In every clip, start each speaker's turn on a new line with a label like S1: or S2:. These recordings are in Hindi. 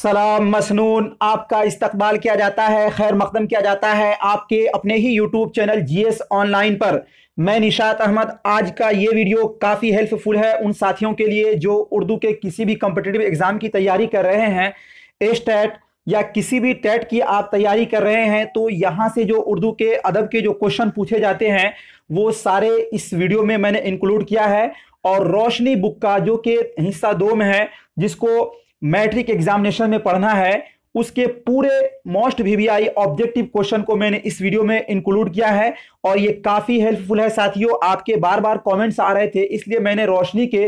S1: सलाम मसनून आपका इस्तकबाल किया जाता है खैर मकदम किया जाता है आपके अपने ही YouTube channel G S online पर मैं निशात अहमद आज का ये वीडियो काफ़ी हेल्पफुल है उन साथियों के लिए जो उर्दू के किसी भी कम्पिटिटिव एग्ज़ाम की तैयारी कर रहे हैं एस्टैट या किसी भी टेट की आप तैयारी कर रहे हैं तो यहाँ से जो उर्दू के अदब के जो क्वेश्चन पूछे जाते हैं वो सारे इस वीडियो में मैंने इंक्लूड किया है और रोशनी बुक का जो कि हिस्सा दो में है जिसको मैट्रिक एग्जामिनेशन में पढ़ना है उसके पूरे मोस्ट वीवीआई ऑब्जेक्टिव क्वेश्चन को मैंने इस वीडियो में इंक्लूड किया है और ये काफी हेल्पफुल है साथियों आपके बार बार कमेंट्स आ रहे थे इसलिए मैंने रोशनी के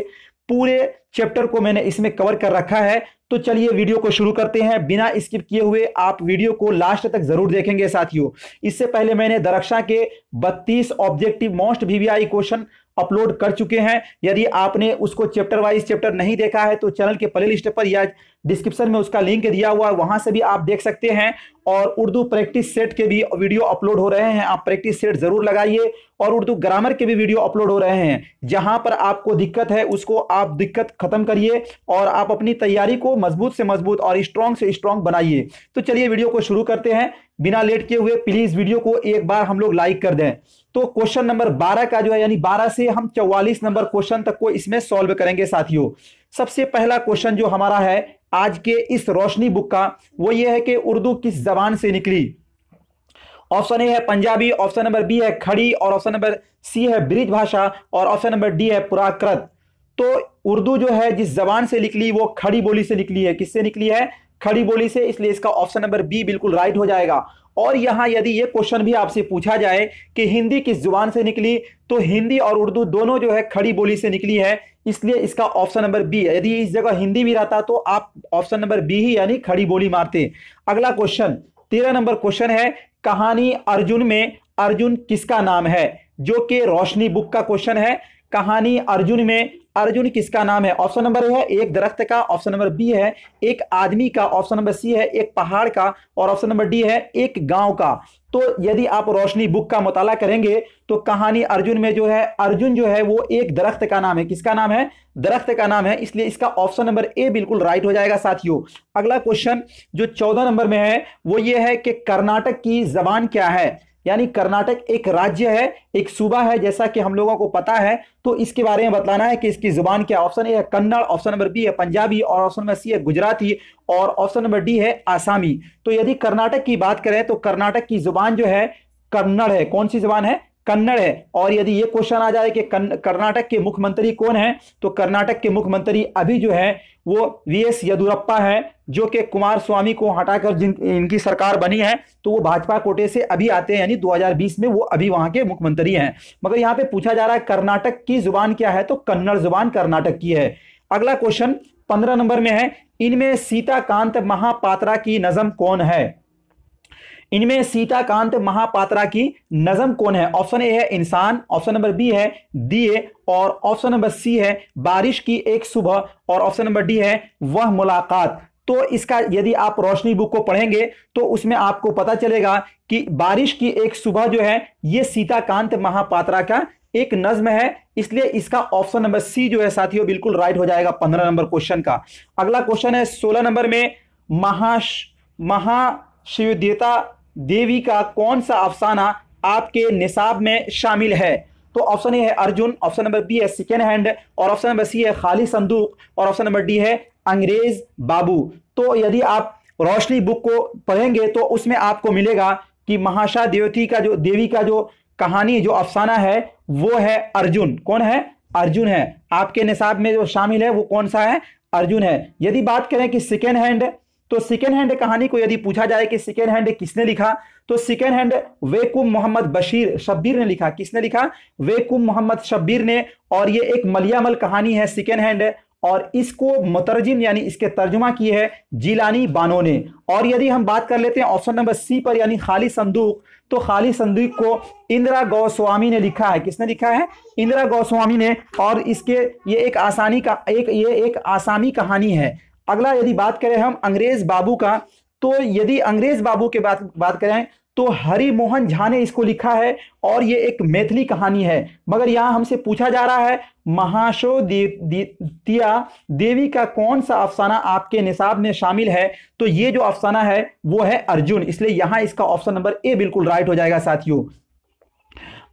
S1: पूरे चैप्टर को मैंने इसमें कवर कर रखा है तो चलिए वीडियो को शुरू करते हैं बिना स्किप किए हुए आप वीडियो को लास्ट तक जरूर देखेंगे साथियों इससे पहले मैंने दरक्षा के 32 objective most VVI question upload कर चुके हैं यदि आपने उसको चैप्टर वाइज चैप्टर नहीं देखा है तो चैनल के प्ले लिस्ट पर या डिस्क्रिप्शन में उसका लिंक दिया हुआ है वहां से भी आप देख सकते हैं और उर्दू प्रैक्टिस सेट के भी वीडियो अपलोड हो रहे हैं आप प्रैक्टिस सेट जरूर लगाइए और उर्दू ग्रामर के भी वीडियो अपलोड हो रहे हैं जहां पर आपको दिक्कत है उसको आप दिक्कत खत्म करिए और आप अपनी तैयारी को मजबूत से मजबूत और स्ट्रांग से स्ट्रांग बनाइए तो चलिए वीडियो को शुरू करते हैं बिना लेट किए हुए प्लीज वीडियो को एक बार हम लोग लाइक कर दें तो क्वेश्चन नंबर 12 का जो है यानी 12 से हम 44 नंबर क्वेश्चन तक को इसमें सॉल्व करेंगे साथियों सबसे पहला क्वेश्चन जो हमारा है आज के इस रोशनी बुक का वो ये है कि उर्दू किस जबान से निकली ऑप्शन ए है पंजाबी ऑप्शन नंबर बी है खड़ी और ऑप्शन नंबर सी है ब्रिज भाषा और ऑप्शन नंबर डी है पुराकृत तो उर्दू जो है जिस जबान से निकली वो खड़ी बोली से निकली है किससे निकली है खड़ी बोली से इसलिए इसका ऑप्शन नंबर बी बिल्कुल राइट हो जाएगा और यहाँ यदि ये क्वेश्चन भी आपसे पूछा जाए कि हिंदी किस जुबान से निकली तो हिंदी और उर्दू दोनों जो है खड़ी बोली से निकली है इसलिए इसका ऑप्शन नंबर बी है यदि इस जगह हिंदी भी रहता तो आप ऑप्शन नंबर बी ही यानी खड़ी बोली मारते अगला क्वेश्चन तेरह नंबर क्वेश्चन है कहानी अर्जुन में अर्जुन किसका नाम है जो कि रोशनी बुक का क्वेश्चन है कहानी अर्जुन में अर्जुन किसका नाम है ऑप्शन नंबर है एक दरख्त का ऑप्शन नंबर बी है एक आदमी का ऑप्शन नंबर सी है एक पहाड़ का और ऑप्शन नंबर डी है एक गांव का तो यदि आप रोशनी बुक का मुताला करेंगे तो कहानी अर्जुन में जो है अर्जुन जो है वो एक दरख्त का नाम है किसका नाम है दरख्त का नाम है इसलिए इसका ऑप्शन नंबर ए बिल्कुल राइट हो जाएगा साथियों अगला क्वेश्चन जो चौदह नंबर में है वो ये है कि कर्नाटक की जबान क्या है यानी कर्नाटक एक राज्य है एक सूबा है जैसा कि हम लोगों को पता है तो इसके बारे में बतलाना है कि इसकी जुबान क्या ऑप्शन ए है कन्नड़ ऑप्शन नंबर बी है पंजाबी और ऑप्शन नंबर सी है गुजराती और ऑप्शन नंबर डी है आसामी तो यदि कर्नाटक की बात करें तो कर्नाटक की जुबान जो है कन्नड़ है कौन सी जुबान है कन्नड़ है और यदि ये क्वेश्चन आ जाए कि कर्नाटक के मुख्यमंत्री कौन है तो कर्नाटक के मुख्यमंत्री अभी जो है वो वी एस येदुरप्पा है जो कि कुमार स्वामी को हटाकर जिन इनकी सरकार बनी है तो वो भाजपा कोटे से अभी आते हैं यानी 2020 में वो अभी वहां के मुख्यमंत्री हैं मगर यहाँ पे पूछा जा रहा है कर्नाटक की जुबान क्या है तो कन्नड़ जुबान कर्नाटक की है अगला क्वेश्चन पंद्रह नंबर में है इनमें सीताकांत महापात्रा की नजम कौन है इनमें सीताकांत महापात्रा की नजम कौन है ऑप्शन ए है इंसान ऑप्शन नंबर बी है दिए और ऑप्शन नंबर सी है बारिश की एक सुबह और ऑप्शन नंबर डी है वह मुलाकात तो इसका यदि आप रोशनी बुक को पढ़ेंगे तो उसमें आपको पता चलेगा कि बारिश की एक सुबह जो है ये सीताकांत महापात्रा का एक नज्म है इसलिए इसका ऑप्शन नंबर सी जो है साथियों बिल्कुल राइट हो जाएगा पंद्रह नंबर क्वेश्चन का अगला क्वेश्चन है सोलह नंबर में महाश महा शिव देवता देवी का कौन सा अफसाना आपके निसाब में शामिल है तो ऑप्शन ए है अर्जुन ऑप्शन नंबर बी है सेकेंड हैंड और ऑप्शन नंबर सी है खाली संदूक और ऑप्शन नंबर डी है अंग्रेज बाबू तो यदि आप रोशनी बुक को पढ़ेंगे तो उसमें आपको मिलेगा कि महाशा देवती का जो देवी का जो कहानी जो अफसाना है वो है अर्जुन कौन है अर्जुन है आपके निसाब में जो शामिल है वो कौन सा है अर्जुन है यदि बात करें कि सेकेंड हैंड तो सेकेंड हैंड कहानी को यदि पूछा जाए कि सेकेंड हैंड किसने लिखा तो सेकेंड हैंड वेकुम मोहम्मद बशीर शब्बीर ने लिखा किसने लिखा वेकुम मोहम्मद शब्बीर ने और ये एक मलियामल कहानी है सेकेंड हैंड और इसको मतरजिम यानी इसके तर्जुमा की है जिलानी बानो ने और यदि हम बात कर लेते हैं ऑप्शन नंबर सी पर यानी खाली संदूक तो खाली संदूक को इंदिरा गौस्वामी ने लिखा है किसने लिखा है इंदिरा गौस्वामी ने और इसके ये एक आसानी का एक ये एक आसामी कहानी है अगला यदि बात करें हम अंग्रेज बाबू का तो यदि अंग्रेज बाबू के बात बात करें तो हरि मोहन झा ने इसको लिखा है और ये एक मैथिली कहानी है मगर यहाँ हमसे पूछा जा रहा है महाशो दिया देवी का कौन सा अफसाना आपके निसाब में शामिल है तो ये जो अफसाना है वो है अर्जुन इसलिए यहाँ इसका ऑप्शन नंबर ए बिल्कुल राइट हो जाएगा साथियों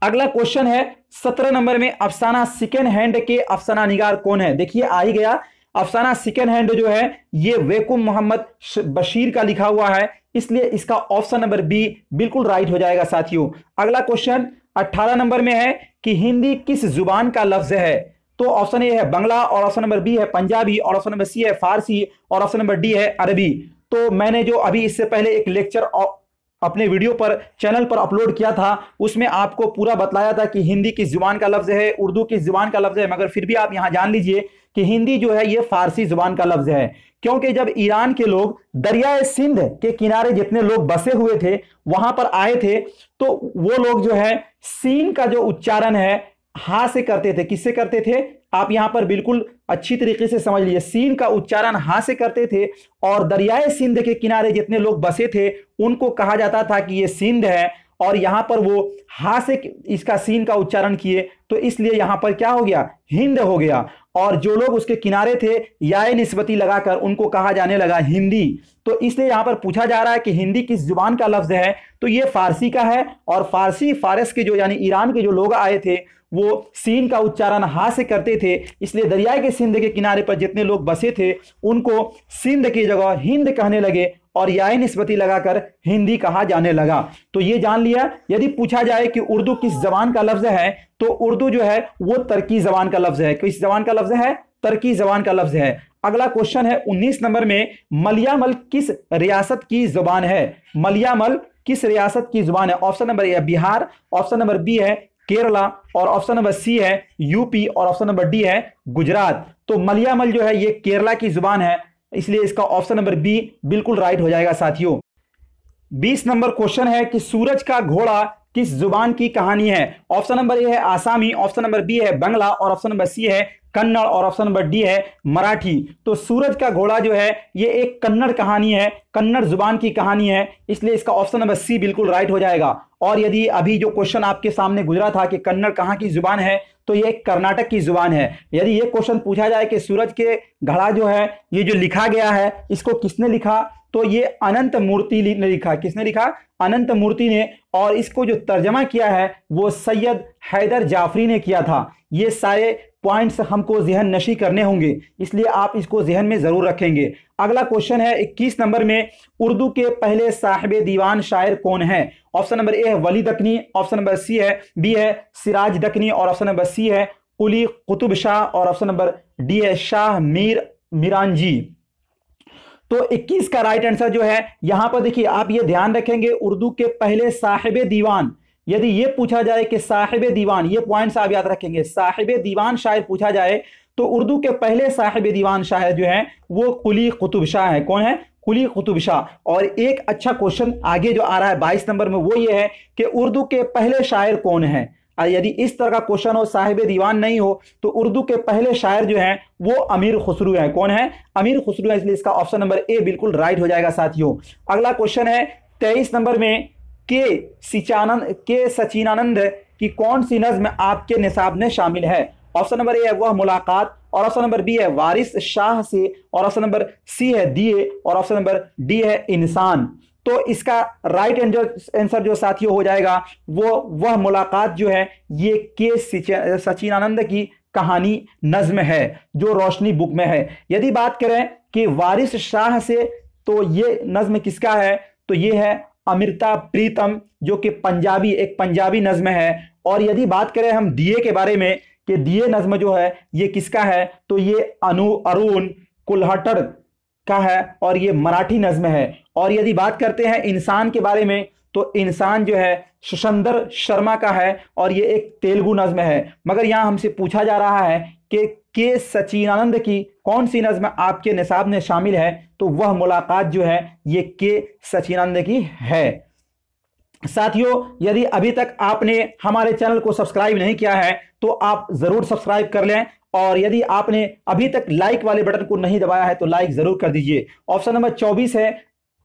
S1: अगला क्वेश्चन है सत्रह नंबर में अफसाना सेकेंड हैंड के अफसाना निगार कौन है देखिए आ ही गया अफसाना सेकेंड हैंड जो है ये वेकुम मोहम्मद बशीर का लिखा हुआ है इसलिए इसका ऑप्शन नंबर बी बिल्कुल राइट हो जाएगा साथियों अगला क्वेश्चन 18 नंबर में है कि हिंदी किस जुबान का लफ्ज है तो ऑप्शन ए है बंगला और ऑप्शन नंबर बी है पंजाबी और ऑप्शन नंबर सी है फारसी और ऑप्शन नंबर डी है अरबी तो मैंने जो अभी इससे पहले एक लेक्चर अपने वीडियो पर चैनल पर अपलोड किया था उसमें आपको पूरा बताया था कि हिंदी की जुबान का लफ्ज़ है उर्दू की जुबान का लफ्ज़ है मगर फिर भी आप यहाँ जान लीजिए कि हिंदी जो है ये फारसी जुबान का लफ्ज़ है क्योंकि जब ईरान के लोग दरियाए सिंध के किनारे जितने लोग बसे हुए थे वहां पर आए थे तो वो लोग जो है सीन का जो उच्चारण है हा से करते थे किससे करते थे आप यहां पर बिल्कुल अच्छी तरीके से समझ लीजिए सीन का उच्चारण हा से करते थे और दरियाए सिंध के किनारे जितने लोग बसे थे उनको कहा जाता था कि ये सिंध है और यहां पर वो हा से इसका सीन का उच्चारण किए तो इसलिए यहां पर क्या हो गया हिंद हो गया और जो लोग उसके किनारे थे याय निस्बती लगाकर उनको कहा जाने लगा हिंदी तो इसलिए यहाँ पर पूछा जा रहा है कि हिंदी किस जुबान का लफ्ज़ है तो ये फारसी का है और फारसी फारस के जो यानी ईरान के जो लोग आए थे वो सीन का उच्चारण हा से करते थे इसलिए दरियाए के सिंध के किनारे पर जितने लोग बसे थे उनको सिंध की जगह हिंद कहने लगे और यह निस्बती लगाकर हिंदी कहा जाने लगा तो ये जान लिया यदि पूछा जाए कि उर्दू किस जबान का लफ्ज है तो उर्दू जो है वो तर्की जबान का लफ्ज है किस जबान का लफ्ज है तर्की जबान का लफ्ज है अगला क्वेश्चन है 19 नंबर में मलियामल किस रियासत की जुबान है मलियामल किस रियासत की जुबान है option number A Bihar option number B है केरला और ऑप्शन नंबर सी है यूपी और ऑप्शन नंबर डी है गुजरात तो मलयामल जो है ये केरला की जुबान है इसलिए इसका ऑप्शन नंबर बी बिल्कुल राइट हो जाएगा साथियों बीस नंबर क्वेश्चन है कि सूरज का घोड़ा किस जुबान की कहानी है ऑप्शन नंबर ए है आसामी ऑप्शन नंबर बी है बंगला और ऑप्शन नंबर सी है कन्नड़ और ऑप्शन नंबर डी है मराठी तो सूरज का घोड़ा जो है ये एक कन्नड़ कहानी है कन्नड़ जुबान की कहानी है इसलिए इसका ऑप्शन नंबर सी बिल्कुल राइट हो जाएगा और यदि अभी जो क्वेश्चन आपके सामने गुजरा था कि कन्नड़ कहाँ की जुबान है तो ये कर्नाटक की जुबान है यदि ये क्वेश्चन पूछा जाए कि सूरज के घड़ा जो है ये जो लिखा गया है इसको किसने लिखा तो ये अनंत मूर्ति ने लिखा किसने लिखा अनंत मूर्ति ने और इसको जो तर्जमा किया है वो सैयद हैदर जाफरी ने किया था ये सारे पॉइंट्स हमको जहन नशी करने होंगे इसलिए आप इसको जहन में ज़रूर रखेंगे अगला क्वेश्चन है 21 नंबर में उर्दू के पहले साहिब दीवान शायर कौन है ऑप्शन नंबर ए है Wali Dakani option number C है बी है सिराज दकनी और ऑप्शन नंबर सी है कुली कुतुब शाह और ऑप्शन नंबर डी है शाह मीर मीरान जी तो 21 का राइट आंसर जो है यहां पर देखिए आप ये ध्यान रखेंगे उर्दू के पहले साहिब दीवान यदि ये पूछा जाए कि साहिब दीवान ये पॉइंट्स आप याद रखेंगे साहिब दीवान शायर पूछा जाए तो उर्दू के पहले साहिब दीवान शायर जो है वो कुली कुतुब शाह है कौन है कुली कुतुब शाह और एक अच्छा क्वेश्चन आगे जो आ रहा है बाईस नंबर में वो ये है कि उर्दू के पहले शायर कौन है यदि इस तरह का क्वेश्चन हो साहिब दीवान नहीं हो तो उर्दू के पहले शायर जो हैं वो अमीर खुसरू हैं कौन है अमीर खुसरू है इसलिए इसका ऑप्शन नंबर ए बिल्कुल राइट हो जाएगा साथियों अगला क्वेश्चन है तेईस नंबर में के सिचानंद के सचिनानंद की कौन सी नज्म आपके निसाब में शामिल है ऑप्शन नंबर ए है वह मुलाकात और ऑप्शन नंबर बी है वारिस शाह से और ऑप्शन नंबर सी है दिए और ऑप्शन नंबर डी है इंसान तो इसका राइट आंसर जो साथियों हो जाएगा वो वह मुलाकात जो है ये के सचिन आनंद की कहानी नज्म है जो रोशनी बुक में है यदि बात करें कि वारिस शाह से तो ये नज्म किसका है तो ये है अमृता प्रीतम जो कि पंजाबी एक पंजाबी नज्म है और यदि बात करें हम दिए के बारे में कि दिए नज्म जो है ये किसका है तो ये अनु अरुण कुल्हटर का है और ये मराठी नज्म है और यदि बात करते हैं इंसान के बारे में तो इंसान जो है सुशंदर शर्मा का है और ये एक तेलुगु नज्म है मगर यहाँ हमसे पूछा जा रहा है कि के सचिनानंद की कौन सी नज्म आपके निसाब में शामिल है तो वह मुलाकात जो है ये के सचिनानंद की है साथियों यदि अभी तक आपने हमारे चैनल को सब्सक्राइब नहीं किया है तो आप ज़रूर सब्सक्राइब कर लें और यदि आपने अभी तक लाइक वाले बटन को नहीं दबाया है तो लाइक ज़रूर कर दीजिए ऑप्शन नंबर 24 है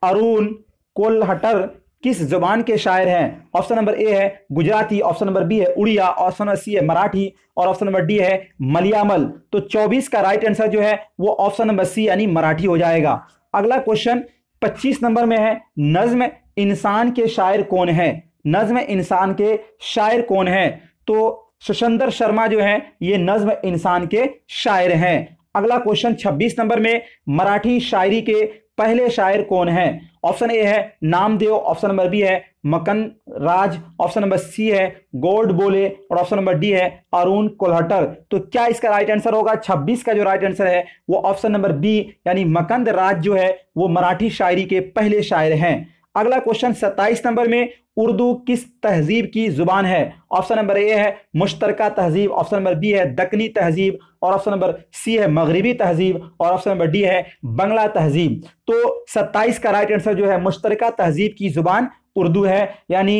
S1: अरुण कोल्हटर किस जबान के शायर हैं ऑप्शन नंबर ए है गुजराती ऑप्शन नंबर बी है उड़िया ऑप्शन नंबर सी है मराठी और ऑप्शन नंबर डी है मलयामल तो 24 का राइट आंसर जो है वो ऑप्शन नंबर सी यानी मराठी हो जाएगा अगला क्वेश्चन 25 नंबर में है नज्म इंसान के शायर कौन है नज्म इंसान के शायर कौन है तो सुशंदर शर्मा जो है ये नज्म इंसान के शायर हैं अगला क्वेश्चन 26 नंबर में मराठी शायरी के पहले शायर कौन है ऑप्शन ए है नामदेव ऑप्शन नंबर बी है मकन राज ऑप्शन नंबर सी है गोल्ड बोले और ऑप्शन नंबर डी है अरुण कोल्हटर तो क्या इसका राइट आंसर होगा 26 का जो राइट आंसर है वो ऑप्शन नंबर बी यानी मकंद राज जो है वो मराठी शायरी के पहले शायर हैं अगला क्वेश्चन सत्ताईस नंबर में उर्दू किस तहजीब की जुबान है ऑप्शन नंबर ए है मुश्तरका तहजीब ऑप्शन नंबर बी है दक्नी तहजीब और ऑप्शन नंबर सी है मगरबी तहजीब और ऑप्शन नंबर डी है बंगला तहजीब तो सत्ताईस का राइट आंसर जो है मुश्तरका तहजीब की जुबान उर्दू है यानी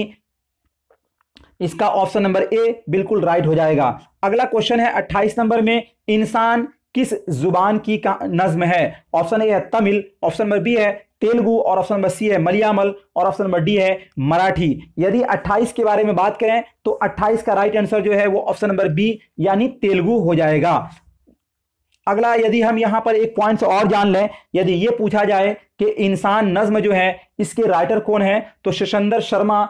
S1: इसका ऑप्शन नंबर ए बिल्कुल राइट हो जाएगा अगला क्वेश्चन है अट्ठाईस नंबर में इंसान किस जुबान की नज्म है ऑप्शन ए है तमिल ऑप्शन नंबर बी है तेलुगु और ऑप्शन नंबर सी है मलयामल और ऑप्शन नंबर डी है मराठी यदि 28 के बारे में बात करें तो 28 का राइट आंसर जो है वो ऑप्शन नंबर बी यानी तेलुगु हो जाएगा अगला यदि हम यहां पर एक पॉइंट और जान लें यदि ये पूछा जाए कि इंसान नज्म जो है इसके राइटर कौन है तो शशंदर शर्मा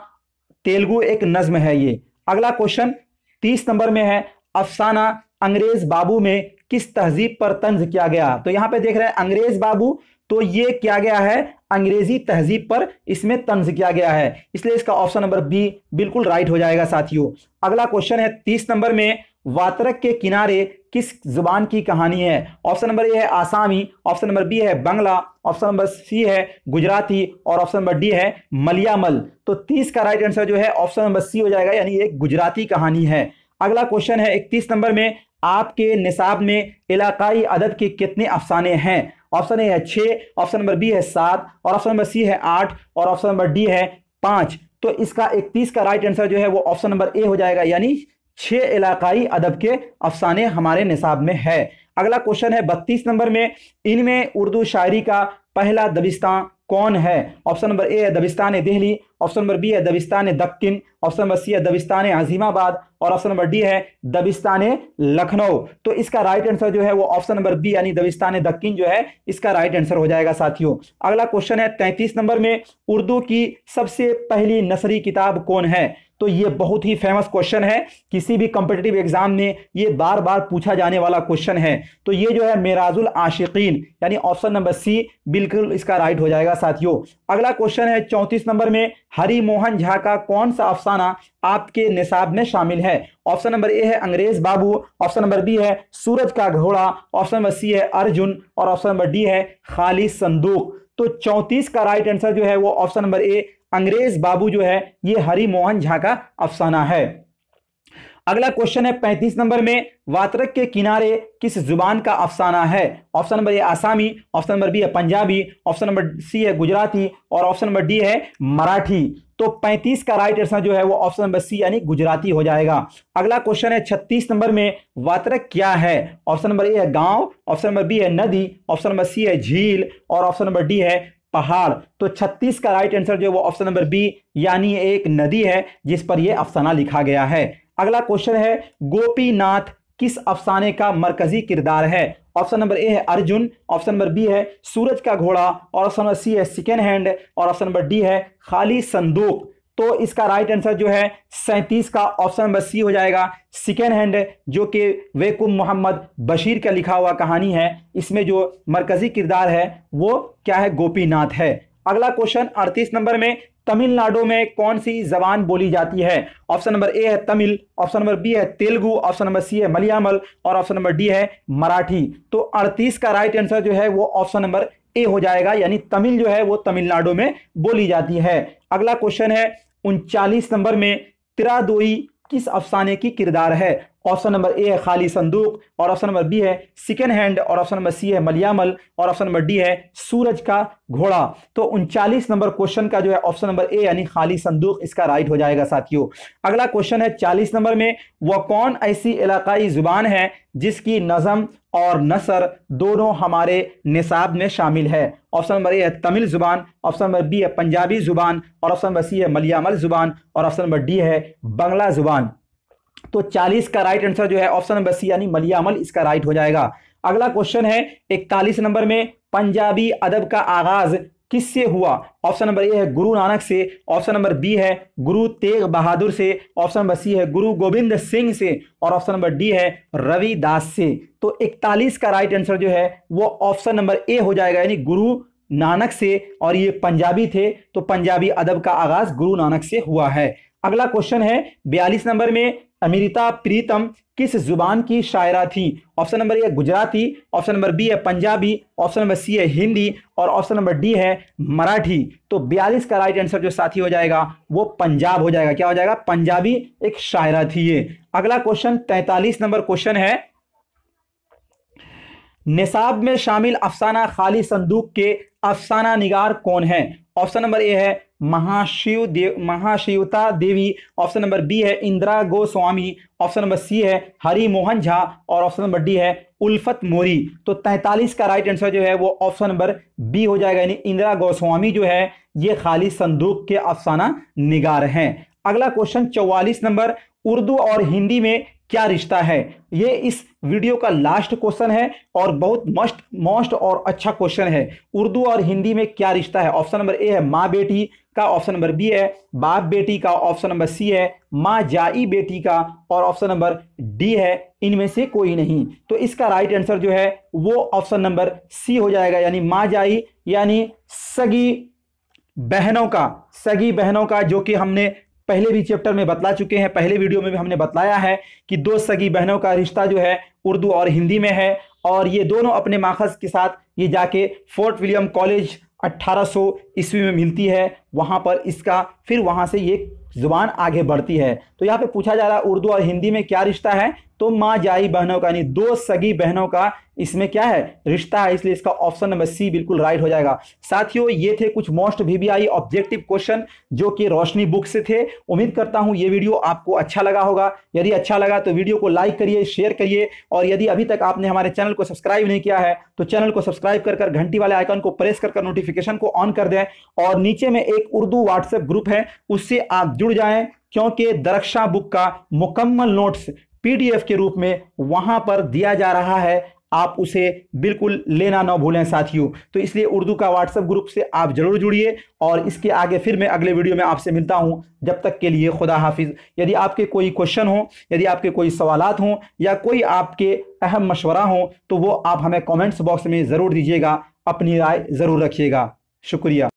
S1: तेलुगु एक नज्म है ये अगला क्वेश्चन तीस नंबर में है अफसाना अंग्रेज बाबू में किस तहजीब पर तंज किया गया तो यहां पे देख रहे हैं अंग्रेज बाबू तो ये क्या गया है अंग्रेजी तहजीब पर इसमें तंज किया गया है इसलिए इसका ऑप्शन नंबर बी बिल्कुल राइट हो जाएगा साथियों अगला क्वेश्चन है तीस नंबर में वातरक के किनारे किस जुबान की कहानी है ऑप्शन नंबर ए है आसामी ऑप्शन नंबर बी है बंगला ऑप्शन नंबर सी है गुजराती और ऑप्शन नंबर डी है मलियामल तो तीस का राइट आंसर जो है ऑप्शन नंबर सी हो जाएगा यानी एक गुजराती कहानी है अगला क्वेश्चन है इकतीस नंबर में आपके निसाब में इलाकाई अदद के कितने अफसाने हैं ऑप्शन ए है छः ऑप्शन नंबर बी है सात और ऑप्शन नंबर सी है आठ और ऑप्शन नंबर डी है पाँच तो इसका इकतीस का राइट आंसर जो है वो ऑप्शन नंबर ए हो जाएगा यानी छः इलाकाई अदब के अफसाने हमारे निसाब में है अगला क्वेश्चन है बत्तीस नंबर में इनमें उर्दू शायरी का पहला दबिस्तान कौन है ऑप्शन नंबर ए है Dabistan Delhi option number B है दबिस्तान दक्किन ऑप्शन नंबर सी है दबिस्तान अजीमाबाद और ऑप्शन नंबर डी है दबिस्तान लखनऊ तो इसका राइट आंसर जो है वो ऑप्शन नंबर बी यानी दबिस्तान दक्किन जो है इसका राइट आंसर हो जाएगा साथियों अगला क्वेश्चन है तैंतीस नंबर में उर्दू की सबसे पहली नसरी किताब कौन है तो ये बहुत ही फेमस क्वेश्चन है किसी भी कंपिटेटिव एग्जाम में ये बार बार पूछा जाने वाला क्वेश्चन है तो ये जो है मेराजुल आशिकीन यानी ऑप्शन नंबर सी बिल्कुल इसका राइट हो जाएगा साथियों अगला क्वेश्चन है चौंतीस नंबर में हरी मोहन झा का कौन सा अफसाना आपके निसाब में शामिल है ऑप्शन नंबर ए है अंग्रेज बाबू ऑप्शन नंबर बी है सूरज का घोड़ा ऑप्शन नंबर सी है अर्जुन और ऑप्शन नंबर डी है खाली संदूक तो 34 का राइट आंसर जो है वो ऑप्शन नंबर ए अंग्रेज बाबू जो है ये हरिमोहन मोहन झा का अफसाना है अगला क्वेश्चन है पैंतीस नंबर में वातरक के किनारे किस जुबान का अफसाना है ऑप्शन नंबर ए आसामी ऑप्शन नंबर बी है पंजाबी ऑप्शन नंबर सी है गुजराती और ऑप्शन नंबर डी है मराठी तो 35 का राइट आंसर जो है वो ऑप्शन नंबर सी यानी गुजराती हो जाएगा अगला क्वेश्चन है 36 नंबर में वातरक क्या है ऑप्शन नंबर ए है गांव ऑप्शन नंबर बी है नदी ऑप्शन नंबर सी है झील और ऑप्शन नंबर डी है पहाड़ तो 36 का राइट आंसर जो है वो ऑप्शन नंबर बी यानी एक नदी है जिस पर यह अफसाना लिखा गया है अगला क्वेश्चन है गोपीनाथ किस अफसाने का मरकजी किरदार है ऑप्शन नंबर ए है अर्जुन ऑप्शन नंबर बी है सूरज का घोड़ा और ऑप्शन नंबर सी है सेकेंड हैंड और ऑप्शन नंबर डी है खाली संदूक तो इसका राइट आंसर जो है सैंतीस का ऑप्शन नंबर सी हो जाएगा सेकेंड हैंड जो कि वेकुम मोहम्मद बशीर का लिखा हुआ कहानी है इसमें जो मरकजी किरदार है वो क्या है गोपीनाथ है अगला क्वेश्चन अड़तीस नंबर में तमिलनाडु में कौन सी जबान बोली जाती है ऑप्शन नंबर ए है तमिल ऑप्शन नंबर बी है तेलुगु ऑप्शन नंबर सी है मलयामल और ऑप्शन नंबर डी है मराठी तो अड़तीस का राइट आंसर जो है वो ऑप्शन नंबर ए हो जाएगा यानी तमिल जो है वो तमिलनाडु में बोली जाती है अगला क्वेश्चन है उनचालीस नंबर में तिरादोई किस अफसाने की किरदार है ऑप्शन नंबर ए है खाली संदूक और ऑप्शन नंबर बी है सेकेंड हैंड और ऑप्शन नंबर सी है मलियामल और ऑप्शन नंबर डी है सूरज का घोड़ा तो उनचालीस नंबर क्वेश्चन का जो है ऑप्शन नंबर ए यानी खाली संदूक इसका राइट हो जाएगा साथियों अगला क्वेश्चन है चालीस नंबर में वह कौन ऐसी इलाकाई जुबान है जिसकी नज़म और नसर दोनों हमारे निसाब में शामिल है ऑप्शन नंबर ए है तमिल ज़ुबान ऑप्शन नंबर बी है पंजाबी ज़ुबान और ऑप्शन नंबर सी है मलियामल ज़ुबान और ऑप्शन नंबर डी है बंगला ज़ुबान तो 40 का राइट आंसर जो है ऑप्शन नंबर सी यानी मलियामल इसका राइट हो जाएगा अगला क्वेश्चन है इकतालीस नंबर में पंजाबी अदब का आगाज किससे हुआ ऑप्शन नंबर ए है गुरु नानक से ऑप्शन नंबर बी है गुरु तेग बहादुर से ऑप्शन नंबर सी है गुरु गोविंद सिंह से और ऑप्शन नंबर डी है रविदास से तो 41 का राइट आंसर जो है वो ऑप्शन नंबर ए हो जाएगा यानी गुरु नानक से और ये पंजाबी थे तो पंजाबी अदब का आगाज गुरु नानक से हुआ है अगला क्वेश्चन है बयालीस नंबर में अमीरिता प्रीतम किस जुबान की शायरा थी option number A Gujarati option number B है पंजाबी ऑप्शन नंबर सी है हिंदी और ऑप्शन नंबर डी है मराठी तो बयालीस का राइट आंसर जो साथी हो जाएगा वो पंजाब हो जाएगा क्या हो जाएगा पंजाबी एक शायरा थी ये अगला क्वेश्चन तैतालीस नंबर क्वेश्चन है निसाब में शामिल अफसाना खाली संदूक के अफसाना निगार कौन है ऑप्शन नंबर ए है महाशिव देव Mahasweta Devi option number B है Indira Goswami option number C है हरि मोहन झा और ऑप्शन नंबर डी है उल्फत मोरी तो 43 का राइट आंसर जो है वो ऑप्शन नंबर बी हो जाएगा यानी इंदिरा गोस्वामी जो है ये खाली संदूक के अफसाना निगार हैं अगला क्वेश्चन 44 नंबर उर्दू और हिंदी में क्या रिश्ता है ये इस वीडियो का लास्ट क्वेश्चन है और बहुत मस्ट मोस्ट और अच्छा क्वेश्चन है उर्दू और हिंदी में क्या रिश्ता है ऑप्शन नंबर ए है माँ बेटी का ऑप्शन नंबर बी है बाप बेटी का ऑप्शन नंबर सी है माँ जाई बेटी का और ऑप्शन नंबर डी है इनमें से कोई नहीं तो इसका राइट आंसर जो है वो ऑप्शन नंबर सी हो जाएगा यानी माँ जाई यानी सगी बहनों का सगी बहनों का जो कि हमने पहले भी चैप्टर में बतला चुके हैं पहले वीडियो में भी हमने बतलाया है कि दो सगी बहनों का रिश्ता जो है उर्दू और हिंदी में है और ये दोनों अपने माखज के साथ ये जाके फोर्ट विलियम कॉलेज 1800 ईस्वी में मिलती है वहाँ पर इसका फिर वहाँ से ये जुबान आगे बढ़ती है तो यहाँ पे पूछा जा रहा है उर्दू और हिंदी में क्या रिश्ता है तो माँ जाई बहनों का यानी दो सगी बहनों का इसमें क्या है रिश्ता है इसलिए इसका ऑप्शन नंबर सी बिल्कुल राइट हो जाएगा साथियों ये थे कुछ मोस्ट वीवीआई ऑब्जेक्टिव क्वेश्चन जो कि रोशनी बुक से थे उम्मीद करता हूं ये वीडियो आपको अच्छा लगा होगा यदि अच्छा लगा तो वीडियो को लाइक करिए शेयर करिए और यदि अभी तक आपने हमारे चैनल को सब्सक्राइब नहीं किया है तो चैनल को सब्सक्राइब कर कर घंटी वाले आइकन को प्रेस कर कर नोटिफिकेशन को ऑन कर दें और नीचे में एक उर्दू व्हाट्सएप ग्रुप है उससे आप जुड़ जाए क्योंकि दरक्षा बुक का मुकम्मल नोट्स पीडीएफ के रूप में वहां पर दिया जा रहा है आप उसे बिल्कुल लेना ना भूलें साथियों तो इसलिए उर्दू का व्हाट्सएप ग्रुप से आप जरूर जुड़िए और इसके आगे फिर मैं अगले वीडियो में आपसे मिलता हूं जब तक के लिए खुदा हाफिज यदि आपके कोई क्वेश्चन हो यदि आपके कोई सवालत हों या कोई आपके अहम मशवरा हो तो वो आप हमें कमेंट्स बॉक्स में ज़रूर दीजिएगा अपनी राय ज़रूर रखिएगा शुक्रिया